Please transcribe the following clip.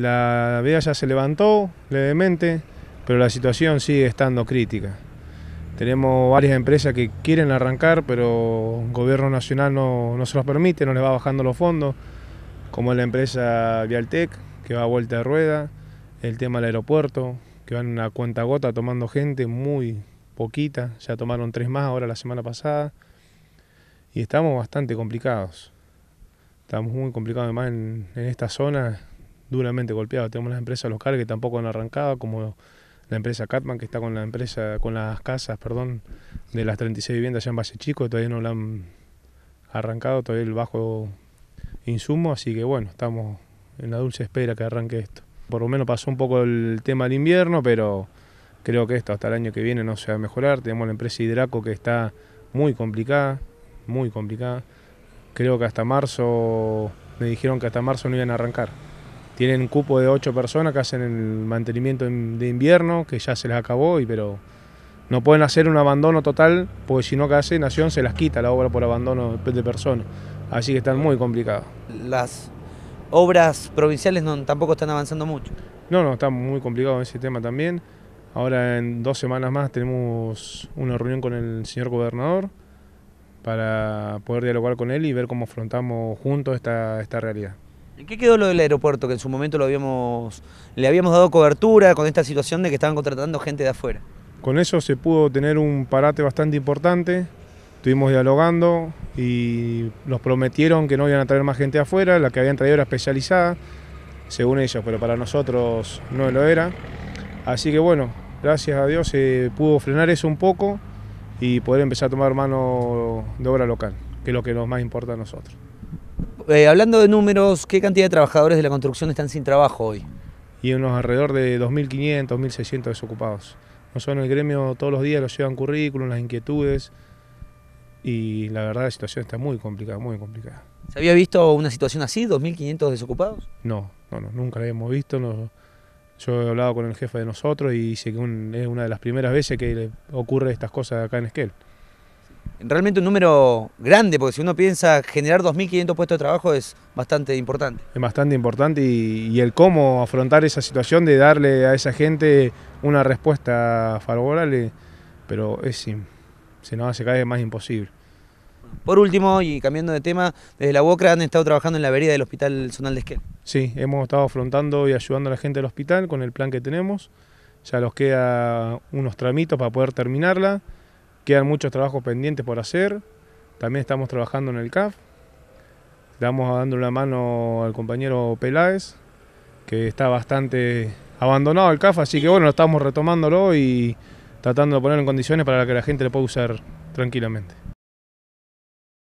La ya se levantó levemente, pero la situación sigue estando crítica. Tenemos varias empresas que quieren arrancar, pero el gobierno nacional no, se los permite, no les va bajando los fondos, como la empresa Vialtec, que va a vuelta de rueda, el tema del aeropuerto, que van a cuenta gota tomando gente muy poquita, ya tomaron tres más ahora la semana pasada, y estamos bastante complicados. Estamos muy complicados además en, en esta zona, duramente golpeado, Tenemos las empresas locales que tampoco han arrancado, como la empresa Catman, que está con la empresa, con las casas, perdón, de las 36 viviendas ya en base Chico, todavía no la han arrancado, todavía el bajo insumo, así que bueno, estamos en la dulce espera que arranque esto. Por lo menos pasó un poco el tema del invierno, pero creo que esto hasta el año que viene no se va a mejorar. Tenemos la empresa Hidraco que está muy complicada, muy complicada. Creo que hasta marzo, me dijeron que hasta marzo no iban a arrancar tienen un cupo de ocho personas que hacen el mantenimiento de invierno, que ya se les acabó, y pero no pueden hacer un abandono total, porque si no que hace Nación se las quita la obra por abandono de personas. Así que están muy complicados. Las obras provinciales tampoco están avanzando mucho. No, no, está muy complicado en ese tema también. Ahora en dos semanas más tenemos una reunión con el señor gobernador para poder dialogar con él y ver cómo afrontamos juntos esta realidad qué quedó lo del aeropuerto que en su momento le habíamos dado cobertura con esta situación de que estaban contratando gente de afuera? Con eso se pudo tener un parate bastante importante, estuvimos dialogando y nos prometieron que no iban a traer más gente de afuera, la que habían traído era especializada, según ellos, pero para nosotros no lo era. Así que bueno, gracias a Dios se pudo frenar eso un poco y poder empezar a tomar mano de obra local, que es lo que nos más importa a nosotros. Eh, hablando de números, ¿qué cantidad de trabajadores de la construcción están sin trabajo hoy? Y unos alrededor de 2.500, 1.600 desocupados. Nosotros en el gremio todos los días los llevan currículum, las inquietudes, y la verdad la situación está muy complicada, muy complicada. ¿Se había visto una situación así, 2.500 desocupados? No, no, nunca la hemos visto. Yo he hablado con el jefe de nosotros y dice que es una de las primeras veces que le ocurre estas cosas acá en Esquel realmente un número grande, porque si uno piensa generar 2.500 puestos de trabajo es bastante importante. Es bastante importante y, el cómo afrontar esa situación de darle a esa gente una respuesta favorable, pero es, se nos hace cada vez más imposible. Por último, y cambiando de tema, desde la UOCRA han estado trabajando en la vereda del Hospital Zonal de Esquel. Sí, hemos estado afrontando y ayudando a la gente del hospital con el plan que tenemos. Ya nos queda unos tramitos para poder terminarla. Quedan muchos trabajos pendientes por hacer. También estamos trabajando en el CAF. Estamos dando una mano al compañero Peláez, que está bastante abandonado el CAF, así que bueno, lo estamos retomándolo y tratando de ponerlo en condiciones para que la gente lo pueda usar tranquilamente.